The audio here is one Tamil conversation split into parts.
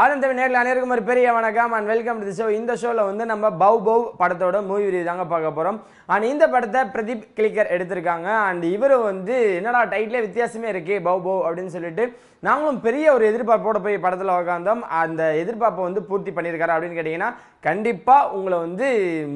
ஆனந்தவி நேரில் அனைவருக்கும் ஒரு பெரிய வணக்கம் அண்ட் வெல்கம் டு ஷோ இந்த ஷோவில் வந்து நம்ம பவ் பவ் படத்தோட மூவி ரிவ்யூ தாங்க பார்க்க போகிறோம் அண்ட் இந்த படத்தை பிரதீப் கிளிக்கர் எடுத்திருக்காங்க அண்ட் இவர் வந்து என்னடா டைட்டிலே வித்தியாசமே இருக்கு பவ் பவ் அப்படின்னு சொல்லிட்டு நாங்களும் பெரிய ஒரு எதிர்பார்ப்போட போய் படத்தில் உட்காந்தோம் அந்த எதிர்பார்ப்பை வந்து பூர்த்தி பண்ணியிருக்காரு அப்படின்னு கேட்டிங்கன்னா கண்டிப்பாக உங்களை வந்து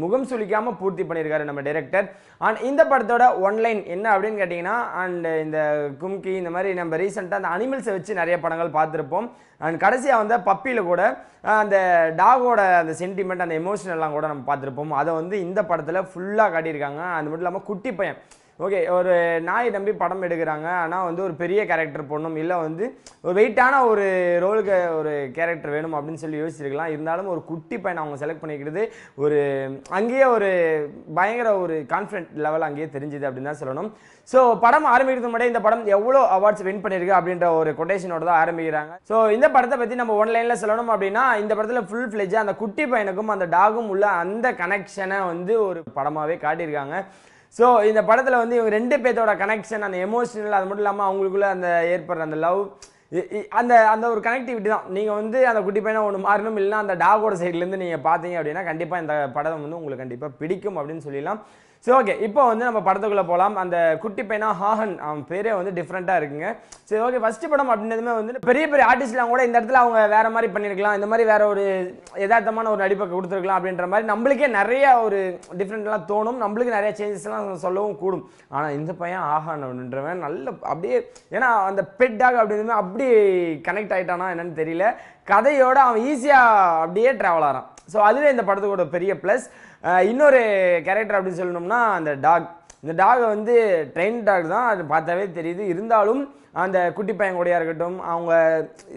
முகம் சுளிக்காமல் பூர்த்தி பண்ணியிருக்காரு நம்ம டைரக்டர் அண்ட் இந்த படத்தோட ஒன்லைன் என்ன அப்படின்னு கேட்டிங்கன்னா அண்ட் இந்த கும்கி இந்த மாதிரி நம்ம ரீசெண்டாக அந்த அனிமல்ஸை வச்சு நிறைய படங்கள் பார்த்துருப்போம் அண்ட் கடைசியாக வந்து பப்பியில் கூட அந்த டாகோட அந்த சென்டிமெண்ட் அந்த எமோஷனெல்லாம் கூட நம்ம பார்த்துருப்போம் அதை வந்து இந்த படத்தில் ஃபுல்லாக காட்டியிருக்காங்க அது மட்டும் இல்லாமல் குட்டி பையன் ஓகே ஒரு நாயை நம்பி படம் எடுக்கிறாங்க ஆனால் வந்து ஒரு பெரிய கேரக்டர் போடணும் இல்லை வந்து ஒரு வெயிட்டான ஒரு ரோலுக்கு ஒரு கேரக்டர் வேணும் அப்படின்னு சொல்லி யோசிச்சிருக்கலாம் இருந்தாலும் ஒரு குட்டி பையனை அவங்க செலக்ட் பண்ணிக்கிறது ஒரு அங்கேயே ஒரு பயங்கர ஒரு கான்ஃபிடென்ட் லெவல் அங்கேயே தெரிஞ்சுது அப்படின்னு தான் சொல்லணும் ஸோ படம் ஆரம்பிக்கிறது முன்னாடி இந்த படம் எவ்வளோ அவார்ட்ஸ் வின் பண்ணியிருக்கு அப்படின்ற ஒரு கொட்டேஷனோட தான் ஆரம்பிக்கிறாங்க ஸோ இந்த படத்தை பற்றி நம்ம ஒன்லைனில் சொல்லணும் அப்படின்னா இந்த படத்தில் ஃபுல் ஃப்ளெஜ் அந்த குட்டி பையனுக்கும் அந்த டாகும் உள்ள அந்த கனெக்ஷனை வந்து ஒரு படமாகவே காட்டியிருக்காங்க ஸோ இந்த படத்தில் வந்து இவங்க ரெண்டு பேர்த்தோட கனெக்ஷன் அந்த எமோஷனல் அது மட்டும் இல்லாமல் அவங்களுக்குள்ள அந்த ஏற்படுற அந்த லவ் அந்த அந்த ஒரு கனெக்டிவிட்டி தான் நீங்கள் வந்து அந்த குட்டி பையனை ஒன்று மாறணும் இல்லைன்னா அந்த டாகோட சைட்லேருந்து நீங்கள் பார்த்தீங்க அப்படின்னா கண்டிப்பாக இந்த படம் வந்து உங்களுக்கு கண்டிப்பாக பிடிக்கும் அப்படின்னு சொல்லிடலாம் ஸோ ஓகே இப்போ வந்து நம்ம படத்துக்குள்ளே போகலாம் அந்த குட்டி பையனா ஹாஹன் அவன் பேரே வந்து டிஃப்ரெண்ட்டாக இருக்குங்க சரி ஓகே ஃபஸ்ட்டு படம் அப்படின்றதுமே வந்து பெரிய பெரிய ஆர்டிஸ்ட்லாம் கூட இந்த இடத்துல அவங்க வேறு மாதிரி பண்ணியிருக்கலாம் இந்த மாதிரி வேறு ஒரு யதார்த்தமான ஒரு நடிப்பை கொடுத்துருக்கலாம் அப்படின்ற மாதிரி நம்மளுக்கே நிறைய ஒரு டிஃப்ரெண்ட்லாம் தோணும் நம்மளுக்கு நிறைய சேஞ்சஸ்லாம் சொல்லவும் கூடும் ஆனால் இந்த பையன் ஆஹான் அப்படின்றவன் நல்ல அப்படியே ஏன்னா அந்த பெட் டாக் அப்படின்றமே அப்படி எப்படி கனெக்ட் ஆகிட்டானா என்னன்னு தெரியல கதையோட அவன் ஈஸியாக அப்படியே ட்ராவல் ஆகிறான் ஸோ அதுவே இந்த படத்துக்கோட பெரிய ப்ளஸ் இன்னொரு கேரக்டர் அப்படின்னு சொல்லணும்னா அந்த டாக் இந்த டாகை வந்து ட்ரெயின் டாக் தான் அது பார்த்தாவே தெரியுது இருந்தாலும் அந்த குட்டி பையன் கூடையாக இருக்கட்டும் அவங்க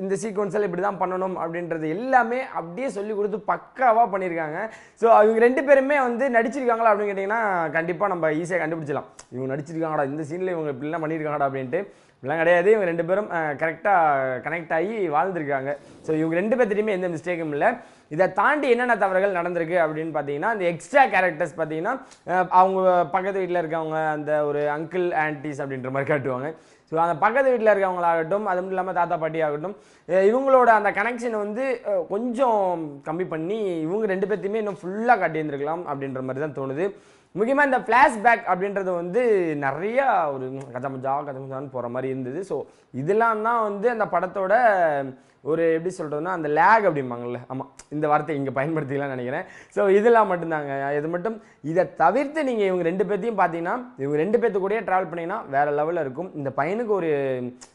இந்த சீக்வன்ஸில் இப்படி தான் பண்ணணும் அப்படின்றது எல்லாமே அப்படியே சொல்லி கொடுத்து பக்காவாக பண்ணியிருக்காங்க ஸோ அவங்க ரெண்டு பேருமே வந்து நடிச்சிருக்காங்களா அப்படின்னு கேட்டிங்கன்னா கண்டிப்பாக நம்ம ஈஸியாக கண்டுபிடிச்சலாம் இவங்க நடிச்சிருக்காங்கடா இந்த சீனில் இவங்க இப்படிலாம் பண்ணியிருக்காங்கடா அப்படின்ட்டு இப்படிலாம் கிடையாது இவங்க ரெண்டு பேரும் கரெக்டாக கனெக்ட் ஆகி வாழ்ந்துருக்காங்க ஸோ இவங்க ரெண்டு பேர்த்திட்டையுமே எந்த மிஸ்டேக்கும் இல்லை இதை தாண்டி என்னென்ன தவறுகள் நடந்திருக்கு அப்படின்னு பார்த்தீங்கன்னா அந்த எக்ஸ்ட்ரா கேரக்டர்ஸ் பார்த்தீங்கன்னா அவங்க பக்கத்து வீட்டில் இருக்கவங்க அந்த ஒரு அங்கிள் ஆண்டிஸ் அப்படின்ற மாதிரி காட்டுவாங்க ஸோ அந்த பக்கத்து வீட்டில் இருக்கிறவங்களாகட்டும் அது மட்டும் இல்லாமல் தாத்தா பாட்டி ஆகட்டும் இவங்களோட அந்த கனெக்ஷன் வந்து கொஞ்சம் கம்மி பண்ணி இவங்க ரெண்டு பேர்த்தையுமே இன்னும் ஃபுல்லாக கட்டியிருந்துருக்கலாம் அப்படின்ற மாதிரி தான் தோணுது முக்கியமாக இந்த ஃப்ளாஷ்பேக் அப்படின்றது வந்து நிறையா ஒரு கதமஜா கதமஜான்னு போகிற மாதிரி இருந்தது ஸோ இதெல்லாம் தான் வந்து அந்த படத்தோட ஒரு எப்படி சொல்கிறதுன்னா அந்த லேக் அப்படிம்பாங்கல்ல ஆமாம் இந்த வார்த்தை இங்கே பயன்படுத்திக்கலாம்னு நினைக்கிறேன் ஸோ இதெல்லாம் மட்டும்தாங்க இது மட்டும் இதை தவிர்த்து நீங்கள் இவங்க ரெண்டு பேர்த்தையும் பார்த்தீங்கன்னா இவங்க ரெண்டு பேர்த்து கூட ட்ராவல் பண்ணிங்கன்னா வேறு லெவலில் இருக்கும் இந்த பையனுக்கு ஒரு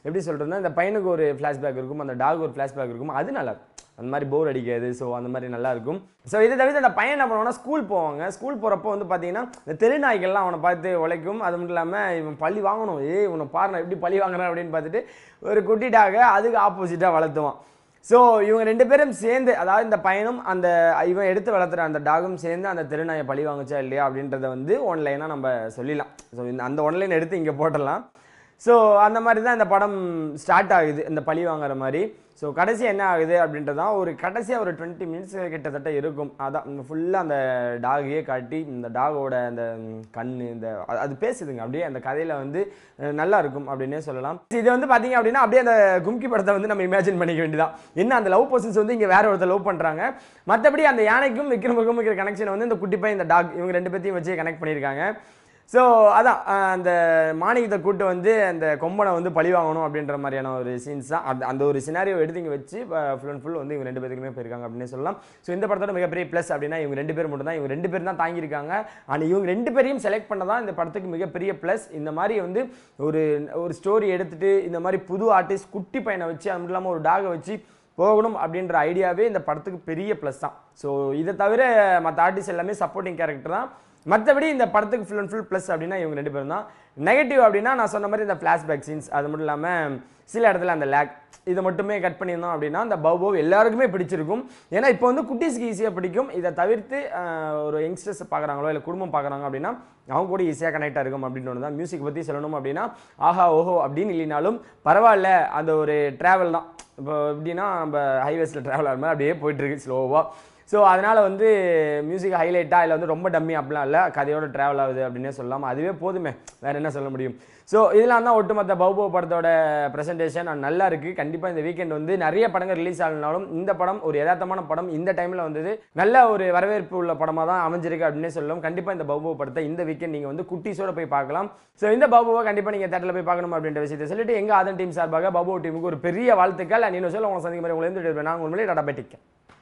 எப்படி சொல்கிறதுனா இந்த பையனுக்கு ஒரு ஃப்ளாஷ்பேக் இருக்கும் அந்த டாக் ஒரு ஃப்ளாஷ்பேக் இருக்கும் அது நல்லா அந்த மாதிரி போர் அடிக்காது ஸோ அந்த மாதிரி நல்லாயிருக்கும் ஸோ இதை தவிர அந்த பையன் என்ன பண்ணுவோம்னா ஸ்கூல் போவாங்க ஸ்கூல் போகிறப்போ வந்து பார்த்தீங்கன்னா இந்த தெருநாய்கள்லாம் அவனை பார்த்து உழைக்கும் அது மட்டும் இல்லாமல் இவன் பழி வாங்கணும் ஏ இவனை பாருங்க எப்படி பழி வாங்குறான் அப்படின்னு பார்த்துட்டு ஒரு குட்டிட்டாக அதுக்கு ஆப்போசிட்டாக வளர்த்துவான் ஸோ இவங்க ரெண்டு பேரும் சேர்ந்து அதாவது இந்த பையனும் அந்த இவன் எடுத்து வளர்த்துற அந்த டாகும் சேர்ந்து அந்த தெருநாயை பழி வாங்குச்சா இல்லையா அப்படின்றத வந்து ஒன்லைனாக நம்ம சொல்லிடலாம் ஸோ இந்த அந்த ஒன்லைன் எடுத்து இங்கே போட்டலாம் ஸோ அந்த மாதிரி தான் இந்த படம் ஸ்டார்ட் ஆகுது இந்த பழி வாங்குற மாதிரி ஸோ கடைசி என்ன ஆகுது அப்படின்றதான் ஒரு கடைசியாக ஒரு டுவெண்ட்டி மினிட்ஸ் கிட்டத்தட்ட இருக்கும் அதான் ஃபுல்லாக அந்த டாகையே காட்டி இந்த டாகோட அந்த கண் இந்த அது பேசுதுங்க அப்படியே அந்த கதையில் வந்து நல்லா இருக்கும் அப்படின்னே சொல்லலாம் இது வந்து பார்த்தீங்க அப்படின்னா அப்படியே அந்த கும்கி படத்தை வந்து நம்ம இமேஜின் பண்ணிக்க வேண்டியதான் என்ன அந்த லவ் பர்சன்ஸ் வந்து இங்கே வேற ஒருத்தர் லவ் பண்ணுறாங்க மற்றபடி அந்த யானைக்கும் விக்ரமுக்கும் இருக்கிற கனெக்ஷன் வந்து இந்த குட்டிப்பை இந்த டாக் இவங்க ரெண்டு பேர்த்தையும் வச்சு கனெக்ட் பண்ணியிருக்காங்க ஸோ அதான் அந்த மாணிக்கத்தை கூட்டு வந்து அந்த கொம்பனை வந்து பழி வாங்கணும் அப்படின்ற மாதிரியான ஒரு சீன்ஸ் தான் அந்த அந்த ஒரு சினாரியோ எடுத்து இங்கே வச்சு ஃபுல் அண்ட் ஃபுல் வந்து இவங்க ரெண்டு பேருக்குமே போயிருக்காங்க அப்படின்னு சொல்லலாம் ஸோ இந்த படத்தோட மிகப்பெரிய ப்ளஸ் அப்படின்னா இவங்க ரெண்டு பேர் மட்டும் தான் இவங்க ரெண்டு பேர் தான் தாங்கியிருக்காங்க ஆனால் இவங்க ரெண்டு பேரையும் செலக்ட் பண்ண தான் இந்த படத்துக்கு மிகப்பெரிய ப்ளஸ் இந்த மாதிரி வந்து ஒரு ஒரு ஸ்டோரி எடுத்துகிட்டு இந்த மாதிரி புது ஆர்டிஸ்ட் குட்டி பையனை வச்சு அது மட்டும் இல்லாமல் ஒரு டாகை வச்சு போகணும் அப்படின்ற ஐடியாவே இந்த படத்துக்கு பெரிய ப்ளஸ் தான் ஸோ இதை தவிர மற்ற ஆர்டிஸ்ட் எல்லாமே சப்போர்ட்டிங் கேரக்டர் தான் மற்றபடி இந்த படத்துக்கு ஃபுல் அண்ட் ஃபுல் ப்ளஸ் அப்படின்னா இவங்க ரெண்டு பேரும் தான் நெகட்டிவ் அப்படின்னா நான் சொன்ன மாதிரி இந்த ஃப்ளாஷ்பேக் சீன்ஸ் அது மட்டும் இல்லாமல் சில இடத்துல அந்த லேக் இதை மட்டுமே கட் பண்ணியிருந்தோம் அப்படின்னா அந்த பவ்போ எல்லாருக்குமே பிடிச்சிருக்கும் ஏன்னா இப்போ வந்து குட்டீஸ்க்கு ஈஸியாக பிடிக்கும் இதை தவிர்த்து ஒரு யங்ஸ்டர்ஸ் பார்க்குறாங்களோ இல்லை குடும்பம் பார்க்குறாங்க அப்படின்னா அவங்க கூட ஈஸியாக கனெக்ட் இருக்கும் அப்படின்னு தான் மியூசிக் பற்றி சொல்லணும் அப்படின்னா ஆஹா ஓஹோ அப்படின்னு இல்லைனாலும் பரவாயில்ல அந்த ஒரு ட்ராவல் தான் இப்போ எப்படின்னா நம்ம ஹைவேஸில் ட்ராவல் ஆகிற மாதிரி அப்படியே போயிட்டுருக்கு ஸ்லோவாக ஸோ அதனால் வந்து மியூசிக் ஹைலைட்டாக இல்லை வந்து ரொம்ப டம்மி அப்படிலாம் இல்லை கதையோட ட்ராவல் ஆகுது அப்படின்னே சொல்லலாம் அதுவே போதுமே வேறு என்ன சொல்ல முடியும் ஸோ இதெல்லாம் தான் ஒட்டுமொத்த பௌபோ படத்தோட ப்ரெசன்டேஷன் நல்லா இருக்குது கண்டிப்பாக இந்த வீக்கெண்ட் வந்து நிறைய படங்கள் ரிலீஸ் ஆகினாலும் இந்த படம் ஒரு யதார்த்தமான படம் இந்த டைமில் வந்தது நல்ல ஒரு வரவேற்பு உள்ள படமாக தான் அமைஞ்சிருக்கு அப்படின்னே சொல்லலாம் கண்டிப்பாக இந்த பௌபோ படத்தை இந்த வீக்கெண்ட் நீங்கள் வந்து குட்டிஸோட போய் பார்க்கலாம் ஸோ இந்த பௌபோவை கண்டிப்பாக நீங்கள் தேட்டரில் போய் பார்க்கணும் அப்படின்ற விஷயத்தை சொல்லிட்டு எங்கள் ஆதன் டீம் சார்பாக பௌபோ டீமுக்கு ஒரு பெரிய வாழ்த்துக்கள் அண்ட் இன்னும் சொல்ல உங்களை சந்திக்க மாதிரி உங்களை நான் உங்களுக்கு டாடா பேட்டிக்கேன்